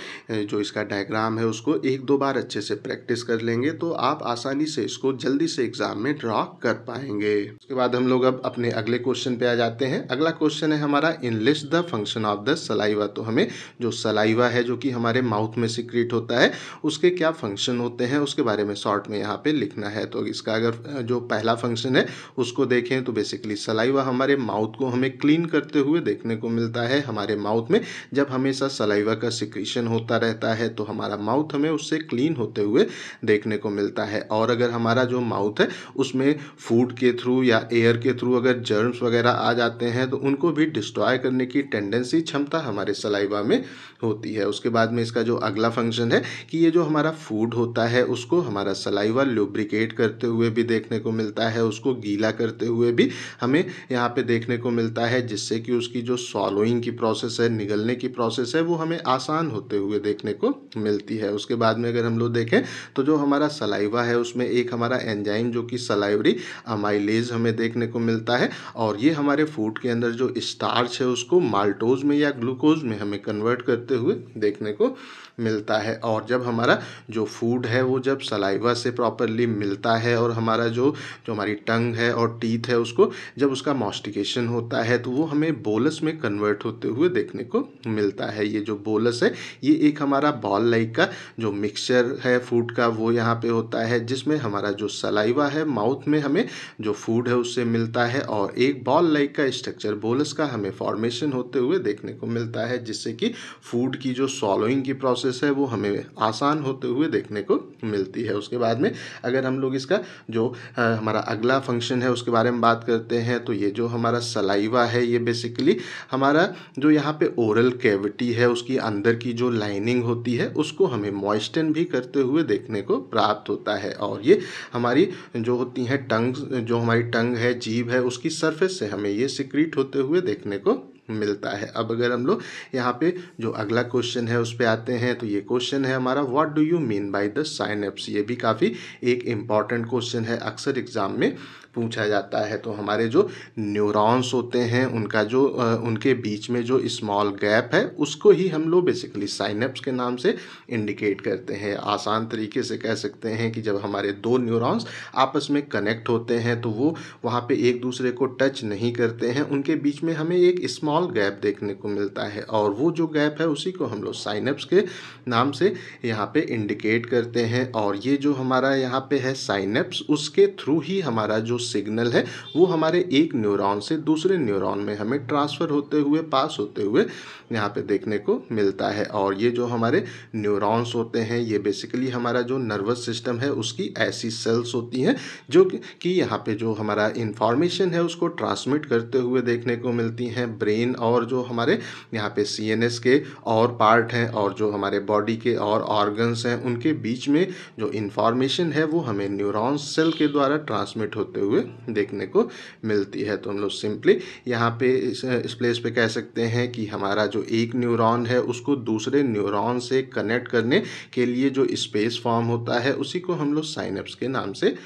जो इसका डायग्राम है उसको एक दो बार अच्छे से प्रैक्टिस कर लेंगे तो आप आसानी से इसको जल्दी से एग्ज़ाम में ड्रॉ कर पाएंगे उसके बाद हम लोग अब अपने अगले क्वेश्चन पे आ जाते हैं अगला क्वेश्चन है हमारा enlist the function of the saliva तो हमें जो सलाइवा है जो कि हमारे माउथ में सिक्रीट होता है उसके क्या फंक्शन होते हैं उसके बारे में शॉर्ट में यहाँ पे लिखना है तो इसका अगर जो पहला फंक्शन है उसको देखें तो बेसिकली सलाइवा हमारे माउथ को हमें क्लीन करते हुए देखने को मिलता है हमारे माउथ में जब हमेशा सलाइवा का सिक्रीशन होता रहता है तो हमारा माउथ हमें उससे क्लीन होते हुए देखने को मिलता है और अगर हमारा जो माउथ है उसमें उसमें फूड के थ्रू या एयर के थ्रू अगर जर्म्स वगैरह आ जाते हैं तो उनको भी डिस्ट्रॉय करने की टेंडेंसी क्षमता हमारे सलाइवा में होती है उसके बाद में इसका जो अगला फंक्शन है कि ये जो हमारा फूड होता है उसको हमारा सलाइवा ल्यूब्रिकेट करते हुए भी देखने को मिलता है उसको गीला करते हुए भी हमें यहाँ पे देखने को मिलता है जिससे कि उसकी जो सॉलोइंग की प्रोसेस है निगलने की प्रोसेस है वो हमें आसान होते हुए देखने को मिलती है उसके बाद में अगर हम लोग देखें तो जो हमारा सलाइवा है उसमें एक हमारा एंजाइम जो कि सलाइवरी अमाइलेज हमें देखने को मिलता है और ये हमारे फूड के अंदर जो स्टार्च है उसको माल्टोज में या ग्लूकोज में हमें कन्वर्ट करते होते हुए देखने को मिलता है और जब हमारा जो फूड है वो जब सलाइवा से प्रॉपरली मिलता है और हमारा जो जो हमारी टंग है और टीथ है उसको जब उसका मॉस्टिकेशन होता है तो वो हमें बोलस में कन्वर्ट होते हुए देखने को मिलता है ये जो बोलस है ये एक हमारा बॉल लाइक का जो मिक्सचर है फूड का वो यहाँ पे होता है जिसमें हमारा जो सलाइवा है माउथ में हमें जो फूड है उससे मिलता है और एक बॉल लाइक का स्ट्रक्चर बोलस का हमें फॉर्मेशन होते हुए देखने को मिलता है जिससे कि फूड की जो सॉलोइंग की प्रोसेस प्रोसेस है वो हमें आसान होते हुए देखने को मिलती है उसके बाद में अगर हम लोग इसका जो आ, हमारा अगला फंक्शन है उसके बारे में बात करते हैं तो ये जो हमारा सलाइवा है ये बेसिकली हमारा जो यहाँ पे ओरल कैविटी है उसकी अंदर की जो लाइनिंग होती है उसको हमें मॉइस्टन भी करते हुए देखने को प्राप्त होता है और ये हमारी जो होती हैं टंग जो हमारी टंग है जीभ है उसकी सरफेस से हमें ये सिक्रीट होते हुए देखने को मिलता है अब अगर हम लोग यहाँ पे जो अगला क्वेश्चन है उस पर आते हैं तो ये क्वेश्चन है हमारा what do you mean by the synapse ये भी काफ़ी एक इम्पॉर्टेंट क्वेश्चन है अक्सर एग्जाम में पूछा जाता है तो हमारे जो न्यूरॉन्स होते हैं उनका जो उनके बीच में जो स्मॉल गैप है उसको ही हम लोग बेसिकली साइनप्स के नाम से इंडिकेट करते हैं आसान तरीके से कह सकते हैं कि जब हमारे दो न्यूरॉन्स आपस में कनेक्ट होते हैं तो वो वहाँ पे एक दूसरे को टच नहीं करते हैं उनके बीच में हमें एक स्मॉल गैप देखने को मिलता है और वो जो गैप है उसी को हम लोग साइनप्स के नाम से यहाँ पर इंडिकेट करते हैं और ये जो हमारा यहाँ पर है साइनप्स उसके थ्रू ही हमारा जो सिग्नल है वो हमारे एक न्यूरॉन से दूसरे न्यूरॉन में हमें ट्रांसफ़र होते हुए पास होते हुए यहाँ पे देखने को मिलता है और ये जो हमारे न्यूरॉन्स होते हैं ये बेसिकली हमारा जो नर्वस सिस्टम है उसकी ऐसी सेल्स होती हैं जो कि यहाँ पे जो हमारा इंफॉर्मेशन है उसको ट्रांसमिट करते हुए देखने को मिलती हैं ब्रेन और जो हमारे यहाँ पे सीएनएस के और पार्ट हैं और जो हमारे बॉडी के और ऑर्गन्स हैं उनके बीच में जो इन्फॉर्मेशन है वो हमें न्यूरॉन सेल के द्वारा ट्रांसमिट होते हुए हुए देखने को मिलती है तो हम लोग सिंपली यहाँ पे इस, इस प्लेस पे कह सकते हैं कि हमारा जो एक न्यूरॉन है उसको दूसरे न्यूरॉन से कनेक्ट करने के लिए जो स्पेस फॉर्म होता है उसी को हम लोग साइनअप्स के नाम से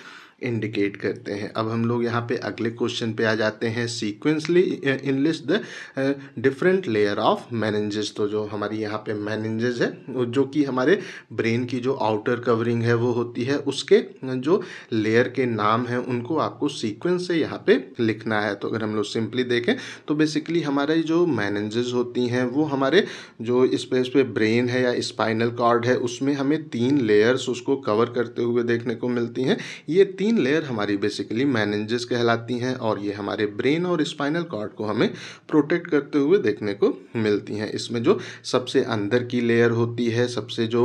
इंडिकेट करते हैं अब हम लोग यहाँ पे अगले क्वेश्चन पे आ जाते हैं sequentially enlist the different layer of meninges तो जो हमारी यहाँ पे मैनेजेस है जो कि हमारे ब्रेन की जो आउटर कवरिंग है वो होती है उसके जो लेयर के नाम हैं उनको आपको सीक्वेंस से यहाँ पे लिखना है तो अगर हम लोग सिंपली देखें तो बेसिकली हमारे जो मैनेजेस होती हैं वो हमारे जो इस पे इस पे ब्रेन है या स्पाइनल कार्ड है उसमें हमें तीन लेयर्स उसको कवर करते हुए देखने को मिलती हैं ये तीन तीन लेयर हमारी बेसिकली मैनेजेस कहलाती हैं और ये हमारे ब्रेन और स्पाइनल कॉर्ड को हमें प्रोटेक्ट करते हुए देखने को मिलती हैं इसमें जो सबसे अंदर की लेयर होती है सबसे जो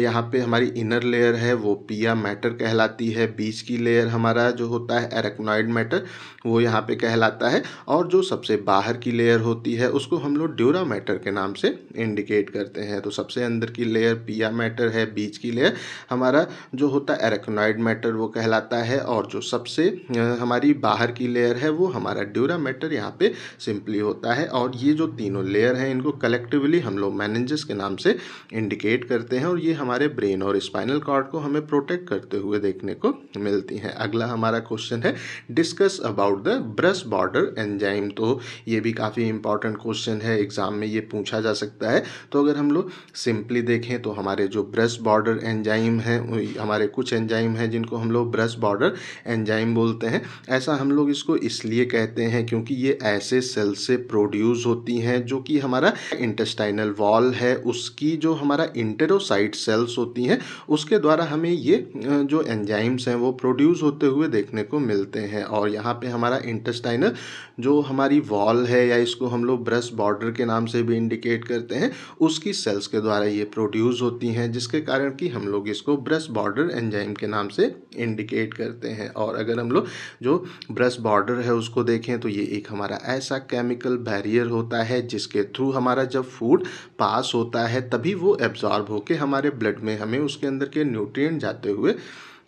यहाँ पे हमारी इनर लेयर है वो पिया मैटर कहलाती है बीच की लेयर हमारा जो होता है एरेक्नॉइड मैटर वो यहाँ पे कहलाता है और जो सबसे बाहर की लेयर होती है उसको हम लोग ड्यूरा मैटर के नाम से इंडिकेट करते हैं तो सबसे अंदर की लेयर पिया मैटर है बीच की लेयर हमारा जो होता है एरेक्नॉइड मैटर वो कहलाता जाता है और जो सबसे हमारी बाहर की लेयर है वो हमारा ड्यूरा मैटर यहाँ पे सिंपली होता है और ये जो तीनों लेयर हैं इनको कलेक्टिवली हम लोग मैनेजेस के नाम से इंडिकेट करते हैं और ये हमारे ब्रेन और स्पाइनल कार्ड को हमें प्रोटेक्ट करते हुए देखने को मिलती हैं अगला हमारा क्वेश्चन है discuss about the brush border enzyme तो ये भी काफ़ी इंपॉर्टेंट क्वेश्चन है एग्जाम में ये पूछा जा सकता है तो अगर हम लोग सिंपली देखें तो हमारे जो ब्रश बॉर्डर एंजाइम है हमारे कुछ एंजाइम है जिनको हम लोग ब्रश डिसऑर्डर एंजाइम बोलते हैं ऐसा हम लोग इसको इसलिए कहते हैं क्योंकि ये ऐसे सेल से प्रोड्यूस होती हैं जो कि हमारा इंटेस्टाइनल वॉल है उसकी जो हमारा इंटेरोसाइट सेल्स होती हैं उसके द्वारा हमें ये जो एंजाइम्स हैं वो प्रोड्यूस होते हुए देखने को मिलते हैं और यहाँ पे हमारा इंटेस्टाइनल जो हमारी वॉल है या इसको हम लोग ब्रश बॉर्डर के नाम से भी इंडिकेट करते हैं उसकी सेल्स के द्वारा ये प्रोड्यूस होती हैं जिसके कारण कि हम लोग इसको ब्रश बॉर्डर एंजाइम के नाम से इंडिकेट करते हैं और अगर हम लोग जो ब्रश बॉर्डर है उसको देखें तो ये एक हमारा ऐसा केमिकल बैरियर होता है जिसके थ्रू हमारा जब फूड पास होता है तभी वो एब्जॉर्ब होकर हमारे ब्लड में हमें उसके अंदर के न्यूट्रिएंट जाते हुए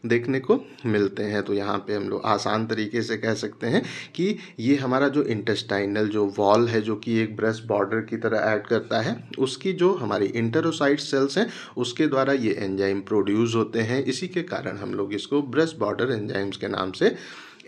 देखने को मिलते हैं तो यहाँ पे हम लोग आसान तरीके से कह सकते हैं कि ये हमारा जो इंटेस्टाइनल जो वॉल है जो कि एक ब्रेस्ट बॉर्डर की तरह ऐड करता है उसकी जो हमारी इंटरोसाइट सेल्स हैं उसके द्वारा ये एंजाइम प्रोड्यूस होते हैं इसी के कारण हम लोग इसको ब्रेस्ट बॉर्डर एंजाइम्स के नाम से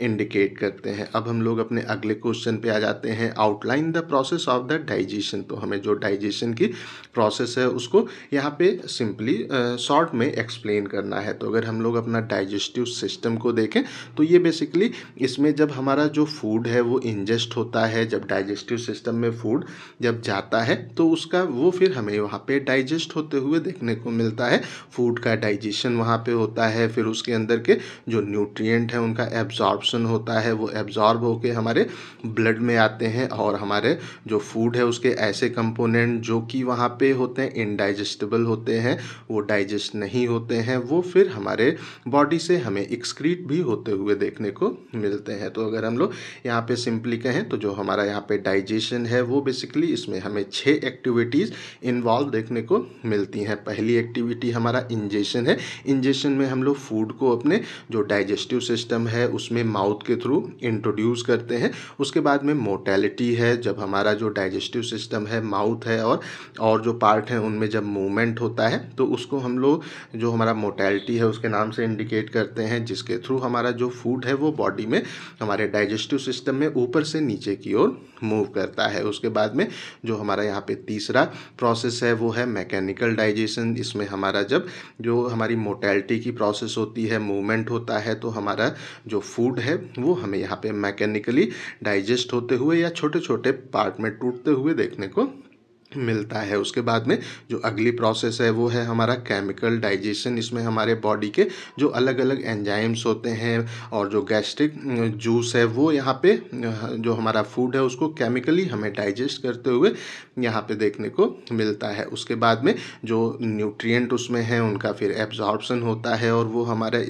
इंडिकेट करते हैं अब हम लोग अपने अगले क्वेश्चन पे आ जाते हैं outline the process of the digestion तो हमें जो डाइजेशन की प्रोसेस है उसको यहाँ पे सिंपली शॉर्ट में एक्सप्लेन करना है तो अगर हम लोग अपना डाइजेस्टिव सिस्टम को देखें तो ये बेसिकली इसमें जब हमारा जो फूड है वो इंजेस्ट होता है जब डाइजेस्टिव सिस्टम में फूड जब जाता है तो उसका वो फिर हमें वहाँ पर डाइजेस्ट होते हुए देखने को मिलता है फूड का डाइजेशन वहाँ पर होता है फिर उसके अंदर के जो न्यूट्रियट हैं उनका एब्जॉर्ब एब्जॉर्बसन होता है वो एब्जॉर्ब होकर हमारे ब्लड में आते हैं और हमारे जो फूड है उसके ऐसे कंपोनेंट जो कि वहाँ पे होते हैं इनडाइजेस्टेबल होते हैं वो डाइजेस्ट नहीं होते हैं वो फिर हमारे बॉडी से हमें एक्सक्रीट भी होते हुए देखने को मिलते हैं तो अगर हम लोग यहाँ पे सिंपली कहें तो जो हमारा यहाँ पे डाइजेशन है वो बेसिकली इसमें हमें छः एक्टिविटीज़ इन्वॉल्व देखने को मिलती हैं पहली एक्टिविटी हमारा इंजेशन है इंजेशन में हम लोग फूड को अपने जो डाइजेस्टिव सिस्टम है उसमें माउथ के थ्रू इंट्रोड्यूस करते हैं उसके बाद में मोटेलिटी है जब हमारा जो डाइजेस्टिव सिस्टम है माउथ है और और जो पार्ट है उनमें जब मूवमेंट होता है तो उसको हम लोग जो हमारा मोटेलिटी है उसके नाम से इंडिकेट करते हैं जिसके थ्रू हमारा जो फूड है वो बॉडी में हमारे डाइजेस्टिव सिस्टम में ऊपर से नीचे की ओर मूव करता है उसके बाद में जो हमारा यहाँ पे तीसरा प्रोसेस है वो है मैकेनिकल डाइजेशन इसमें हमारा जब जो हमारी मोटेलिटी की प्रोसेस होती है मूवमेंट होता है तो हमारा जो फूड है वो हमें यहाँ पे मैकेनिकली डाइजेस्ट होते हुए या छोटे छोटे पार्ट में टूटते हुए देखने को मिलता है उसके बाद में जो अगली प्रोसेस है वो है हमारा केमिकल डाइजेशन इसमें हमारे बॉडी के जो अलग अलग एंजाइम्स होते हैं और जो गैस्ट्रिक जूस है वो यहाँ पे जो हमारा फूड है उसको केमिकली हमें डाइजेस्ट करते हुए यहाँ पे देखने को मिलता है उसके बाद में जो न्यूट्रिएंट उसमें हैं उनका फिर एब्जॉर्बसन होता है और वो हमारे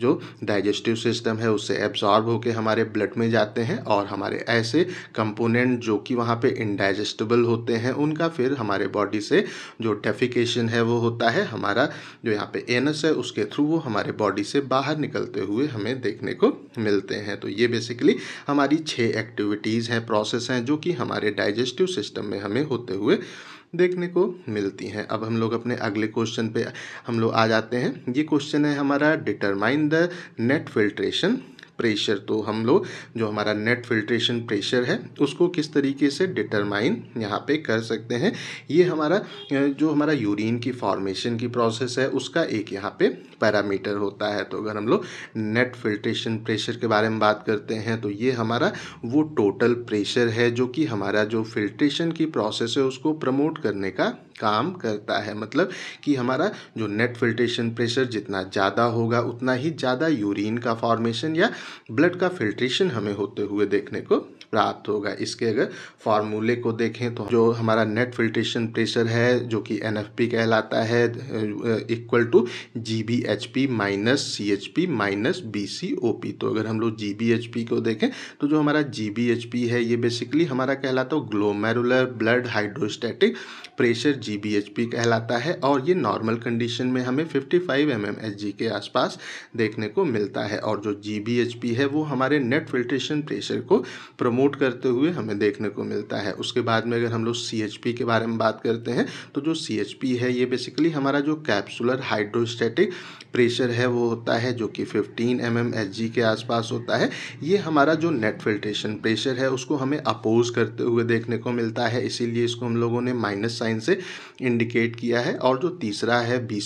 जो डाइजेस्टिव सिस्टम है उससे एब्जॉर्ब होकर हमारे ब्लड में जाते हैं और हमारे ऐसे कंपोनेंट जो कि वहाँ पे इनडाइजेस्टिबल होते हैं उनका फिर हमारे बॉडी से जो डेफिकेशन है वो होता है हमारा जो यहाँ पे एनस है उसके थ्रू वो हमारे बॉडी से बाहर निकलते हुए हमें देखने को मिलते हैं तो ये बेसिकली हमारी छः एक्टिविटीज़ हैं प्रोसेस हैं जो कि हमारे डाइजेस्टिव सिस्टम में हमें होते हुए देखने को मिलती हैं अब हम लोग अपने अगले क्वेश्चन पे हम लोग आ जाते हैं ये क्वेश्चन है हमारा determine the net filtration pressure तो हम लोग जो हमारा नेट फिल्ट्रेशन प्रेशर है उसको किस तरीके से डिटरमाइन यहाँ पे कर सकते हैं ये हमारा जो हमारा यूरिन की फॉर्मेशन की प्रोसेस है उसका एक यहाँ पे पैरामीटर होता है तो अगर हम लोग नेट फिल्ट्रेशन प्रेशर के बारे में बात करते हैं तो ये हमारा वो टोटल प्रेशर है जो कि हमारा जो फिल्ट्रेशन की प्रोसेस है उसको प्रमोट करने का काम करता है मतलब कि हमारा जो नेट फिल्ट्रेशन प्रेशर जितना ज़्यादा होगा उतना ही ज़्यादा यूरिन का फॉर्मेशन या ब्लड का फिल्ट्रेशन हमें होते हुए देखने को प्राप्त होगा इसके अगर फार्मूले को देखें तो जो हमारा नेट फिल्ट्रेशन प्रेशर है जो कि एन कहलाता है equal to G B H P minus C H P minus B C O P तो अगर हम लोग जी बी एच पी को देखें तो जो हमारा जी बी एच पी है ये बेसिकली हमारा कहलाता है glomerular blood hydrostatic pressure G B H P कहलाता है और ये नॉर्मल कंडीशन में हमें fifty five M M H G के आसपास देखने को मिलता है और जो जी बी एच पी है वो हमारे नेट फिल्ट्रेशन प्रेशर को प्रमोट प्रमोट करते हुए हमें देखने को मिलता है उसके बाद में अगर हम लोग सी के बारे में बात करते हैं तो जो सी है ये बेसिकली हमारा जो कैप्सुलर हाइड्रोस्टेटिक प्रेशर है वो होता है जो कि 15 एम एम के आसपास होता है ये हमारा जो नेट फिल्ट्रेशन प्रेशर है उसको हमें अपोज करते हुए देखने को मिलता है इसीलिए इसको हम लोगों ने माइनस साइन से इंडिकेट किया है और जो तीसरा है बी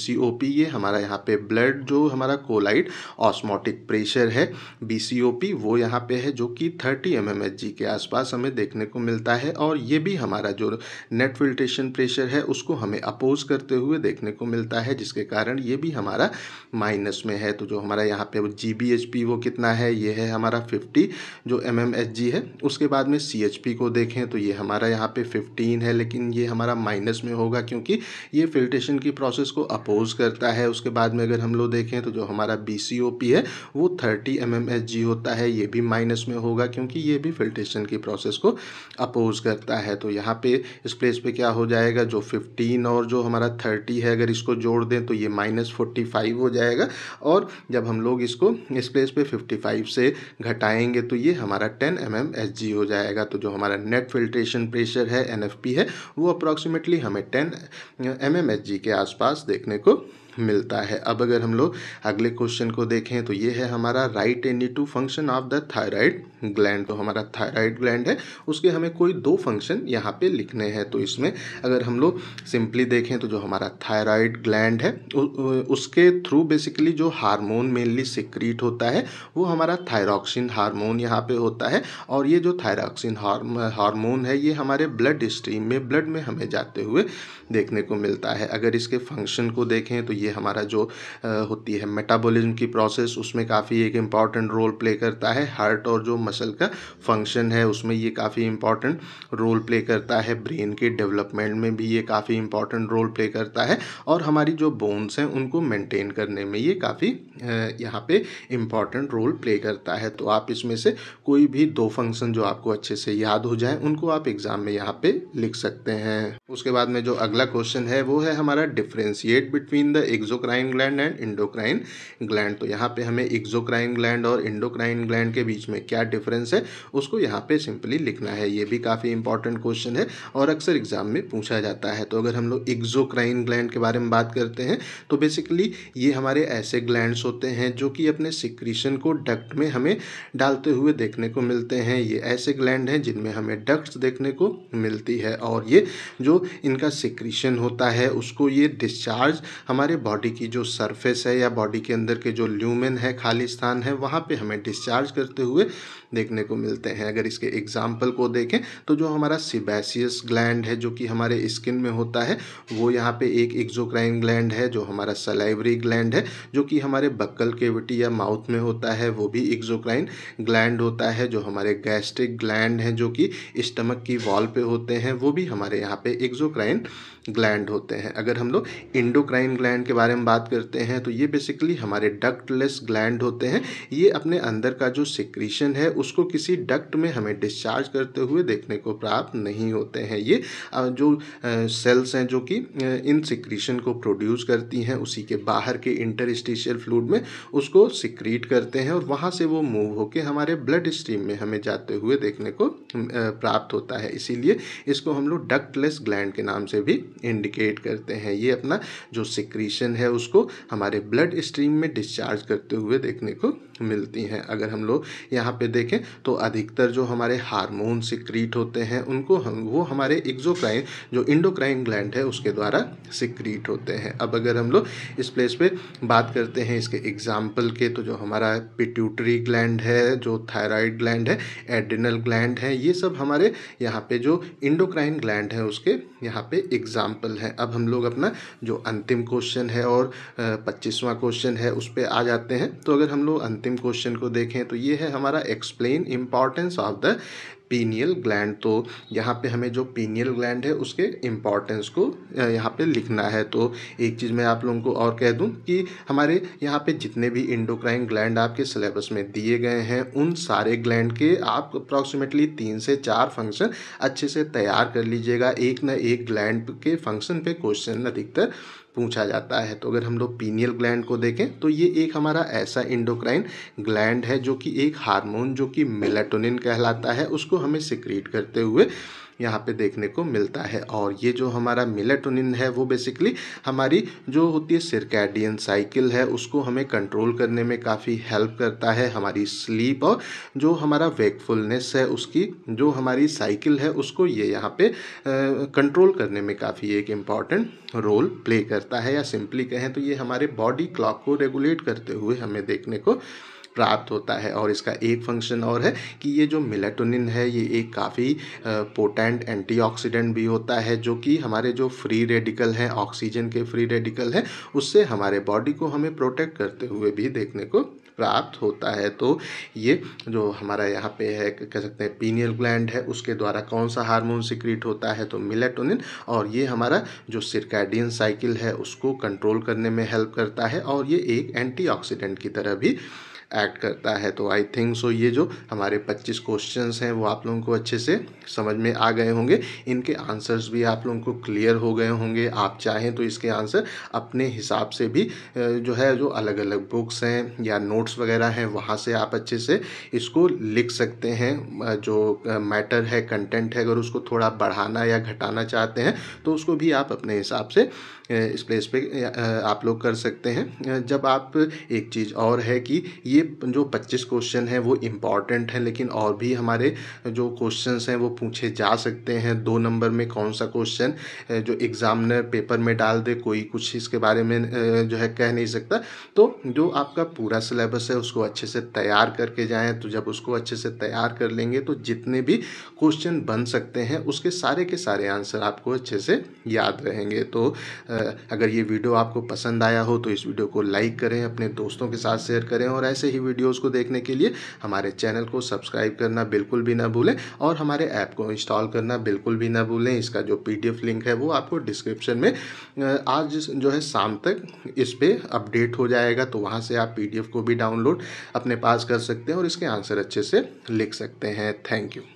ये हमारा यहाँ पे ब्लड जो हमारा कोलाइड ऑस्मोटिक प्रेशर है बी वो यहाँ पे है जो कि thirty M M H G के आसपास हमें देखने को मिलता है और ये भी हमारा जो नेट फिल्ट्रेशन प्रेशर है उसको हमें अपोज करते हुए देखने को मिलता है जिसके कारण ये भी हमारा माइनस में है तो जो हमारा यहाँ पे जी बी एच पी वो कितना है ये है हमारा फिफ्टी जो एम एम एच जी है उसके बाद में सी एच पी को देखें तो ये हमारा यहाँ पे फिफ्टीन है लेकिन ये हमारा माइनस में होगा क्योंकि ये फिल्ट्रेशन की प्रोसेस को अपोज करता है उसके बाद में अगर हम लोग देखें तो जो हमारा बी पी है वो thirty M M H G होता है ये भी माइनस में होगा क्योंकि ये भी फिल्टर इम्प्लीमेंटेशन की प्रोसेस को अपोज करता है तो यहाँ पे इस प्लेस पे क्या हो जाएगा जो फिफ्टीन और जो हमारा थर्टी है अगर इसको जोड़ दें तो ये माइनस फोर्टी फाइव हो जाएगा और जब हम लोग इसको इस प्लेस पे फिफ्टी फाइव से घटाएंगे तो ये हमारा टेन एम एम जी हो जाएगा तो जो हमारा नेट फिल्ट्रेशन प्रेशर है एन एफ पी है वो अप्रॉक्सीमेटली हमें टेन एम एम जी के आसपास देखने को मिलता है अब अगर हम लोग अगले क्वेश्चन को देखें तो ये है हमारा write any two function of the thyroid gland तो हमारा थायराइड ग्लैंड है उसके हमें कोई दो फंक्शन यहाँ पे लिखने हैं तो इसमें अगर हम लोग सिंपली देखें तो जो हमारा थायराइड ग्लैंड है उसके थ्रू बेसिकली जो हार्मोन मेनली सिक्रीट होता है वो हमारा थायरॉक्सिन हार्मोन यहाँ पे होता है और ये जो थायरॉक्सिन हार्मोन है ये हमारे ब्लड स्ट्रीम में ब्लड में हमें जाते हुए देखने को मिलता है अगर इसके फंक्शन को देखें तो ये हमारा जो होती है मेटाबोलिज्म की प्रोसेस उसमें काफ़ी एक इम्पॉर्टेंट रोल प्ले करता है हार्ट और जो मसल का फंक्शन है उसमें ये काफ़ी इंपॉर्टेंट रोल प्ले करता है ब्रेन के डेवलपमेंट में भी ये काफ़ी इंपॉर्टेंट रोल प्ले करता है और हमारी जो बोन्स हैं उनको मेंटेन करने में ये काफ़ी यहाँ पे इम्पॉर्टेंट रोल प्ले करता है तो आप इसमें से कोई भी दो फंक्शन जो आपको अच्छे से याद हो जाए उनको आप एग्ज़ाम में यहाँ पे लिख सकते हैं उसके बाद में जो अगला क्वेश्चन है वो है हमारा differentiate between the exocrine gland and endocrine gland तो यहाँ पे हमें एक्जोक्राइन ग्लैंड और इंडोक्राइन ग्लैंड के बीच में क्या डिफरेंस है उसको यहाँ पे सिंपली लिखना है ये भी काफ़ी इंपॉर्टेंट क्वेश्चन है और अक्सर एग्जाम में पूछा जाता है तो अगर हम लोग एक्जोक्राइन ग्लैंड के बारे में बात करते हैं तो बेसिकली ये हमारे ऐसे ग्लैंड्स होते हैं जो कि अपने सिक्रीशन को डक्ट में हमें डालते हुए देखने को मिलते हैं ये ऐसे ग्लैंड हैं जिनमें हमें डक्ट्स देखने को मिलती है और ये जो इनका सिक्रीशन होता है उसको ये डिस्चार्ज हमारे बॉडी की जो सरफेस है या बॉडी के अंदर के जो ल्यूमेन है खाली स्थान है वहाँ पर हमें डिस्चार्ज करते हुए देखने को मिलते हैं अगर इसके एग्जाम्पल को देखें तो जो हमारा सिबैसियस ग्लैंड है जो कि हमारे स्किन में होता है वो यहाँ पे एक एक्जोक्राइन ग्लैंड है जो हमारा सलाइवरी ग्लैंड है जो कि हमारे बक्कल केविटी या माउथ में होता है वो भी एक्जोक्राइन ग्लैंड होता है जो हमारे गैस्ट्रिक ग्लैंड हैं जो कि स्टमक की वॉल पे होते हैं वो भी हमारे यहाँ पे एक्जोक्राइन ग्लैंड होते हैं अगर हम लोग इंडोक्राइन ग्लैंड के बारे में बात करते हैं तो ये बेसिकली हमारे डक्टलेस ग्लैंड होते हैं ये अपने अंदर का जो सिक्रीशन है उसको किसी डक्ट में हमें डिस्चार्ज करते हुए देखने को प्राप्त नहीं होते हैं ये जो सेल्स हैं जो कि इन सिक्रीशन को प्रोड्यूस करती हैं उसी के बाहर के इंटरस्टिशियल फ्लूड में उसको सिक्रीट करते हैं और वहाँ से वो मूव होकर हमारे ब्लड स्ट्रीम में हमें जाते हुए देखने को प्राप्त होता है इसीलिए इसको हम लोग डक्टलेस ग्लैंड के नाम से भी इंडिकेट करते हैं ये अपना जो सिक्रीशन है उसको हमारे ब्लड स्ट्रीम में डिस्चार्ज करते हुए देखने को मिलती हैं अगर हम लोग यहाँ पे देखें तो अधिकतर जो हमारे हार्मोन सिक्रीट होते हैं उनको हम वो हमारे एक्जोक्राइन जो इंडोक्राइन ग्लैंड है उसके द्वारा सिक्रीट होते हैं अब अगर हम लोग इस प्लेस पे बात करते हैं इसके एग्जाम्पल के तो जो हमारा पिट्यूटरी ग्लैंड है जो थायराइड ग्लैंड है एडिनल ग्लैंड है ये सब हमारे यहाँ पर जो इंडोक्राइन ग्लैंड है उसके यहाँ पे एग्जाम्पल है अब हम लोग अपना जो अंतिम क्वेश्चन है और पच्चीसवां क्वेश्चन है उस पर आ जाते हैं तो अगर हम लोग अंतिम अंतिम क्वेश्चन को देखें तो ये है हमारा explain importance of the pineal gland तो यहाँ पे हमें जो पीनियल ग्लैंड है उसके इम्पॉर्टेंस को यहाँ पे लिखना है तो एक चीज़ मैं आप लोगों को और कह दूँ कि हमारे यहाँ पे जितने भी इंडोक्राइन ग्लैंड आपके सिलेबस में दिए गए हैं उन सारे ग्लैंड के आप अप्रॉक्सीमेटली तीन से चार फंक्शन अच्छे से तैयार कर लीजिएगा एक ना एक ग्लैंड के फंक्शन पे क्वेश्चन अधिकतर पूछा जाता है तो अगर हम लोग पीनियल ग्लैंड को देखें तो ये एक हमारा ऐसा इंडोक्राइन ग्लैंड है जो कि एक हार्मोन जो कि मेलाटोनिन कहलाता है उसको हमें सिक्रीट करते हुए यहाँ पे देखने को मिलता है और ये जो हमारा मिलेटोनिन है वो बेसिकली हमारी जो होती है सिरकैडियन साइकिल है उसको हमें कंट्रोल करने में काफ़ी हेल्प करता है हमारी स्लीप और जो हमारा वेकफुलनेस है उसकी जो हमारी साइकिल है उसको ये यहाँ पे कंट्रोल करने में काफ़ी एक इम्पॉर्टेंट रोल प्ले करता है या सिंपली कहें तो ये हमारे बॉडी क्लॉक को रेगुलेट करते हुए हमें देखने को प्राप्त होता है और इसका एक फंक्शन और है कि ये जो मिलेटोनिन है ये एक काफ़ी पोटेंट एंटीऑक्सीडेंट भी होता है जो कि हमारे जो फ्री रेडिकल हैं ऑक्सीजन के फ्री रेडिकल हैं उससे हमारे बॉडी को हमें प्रोटेक्ट करते हुए भी देखने को प्राप्त होता है तो ये जो हमारा यहाँ पे है कह सकते हैं पीनियल ग्लैंड है उसके द्वारा कौन सा हार्मोन सिक्रीट होता है तो मिलेटोनिन और ये हमारा जो सिरकाडियन साइकिल है उसको कंट्रोल करने में हेल्प करता है और ये एक एंटीऑक्सीडेंट की तरह भी ऐड करता है तो आई थिंक सो ये जो हमारे 25 क्वेश्चंस हैं वो आप लोगों को अच्छे से समझ में आ गए होंगे इनके आंसर्स भी आप लोगों को क्लियर हो गए होंगे आप चाहें तो इसके आंसर अपने हिसाब से भी जो है जो अलग अलग बुक्स हैं या नोट्स वगैरह हैं वहाँ से आप अच्छे से इसको लिख सकते हैं जो मैटर है कंटेंट है अगर उसको थोड़ा बढ़ाना या घटाना चाहते हैं तो उसको भी आप अपने हिसाब से इस प्लेस पे आप लोग कर सकते हैं जब आप एक चीज़ और है कि ये जो 25 क्वेश्चन है वो इम्पॉर्टेंट है लेकिन और भी हमारे जो क्वेश्चंस हैं वो पूछे जा सकते हैं दो नंबर में कौन सा क्वेश्चन जो ने पेपर में डाल दे कोई कुछ इसके बारे में जो है कह नहीं सकता तो जो आपका पूरा सिलेबस है उसको अच्छे से तैयार करके जाएँ तो जब उसको अच्छे से तैयार कर लेंगे तो जितने भी क्वेश्चन बन सकते हैं उसके सारे के सारे आंसर आपको अच्छे से याद रहेंगे तो आ, अगर ये वीडियो आपको पसंद आया हो तो इस वीडियो को लाइक करें अपने दोस्तों के साथ शेयर करें और ऐसे ही वीडियोज़ को देखने के लिए हमारे चैनल को सब्सक्राइब करना बिल्कुल भी ना भूलें और हमारे ऐप को इंस्टॉल करना बिल्कुल भी ना भूलें इसका जो पी लिंक है वो आपको डिस्क्रिप्शन में आज जो है शाम तक इस पर अपडेट हो जाएगा तो वहाँ से आप पी को भी डाउनलोड अपने पास कर सकते हैं और इसके आंसर अच्छे से लिख सकते हैं थैंक यू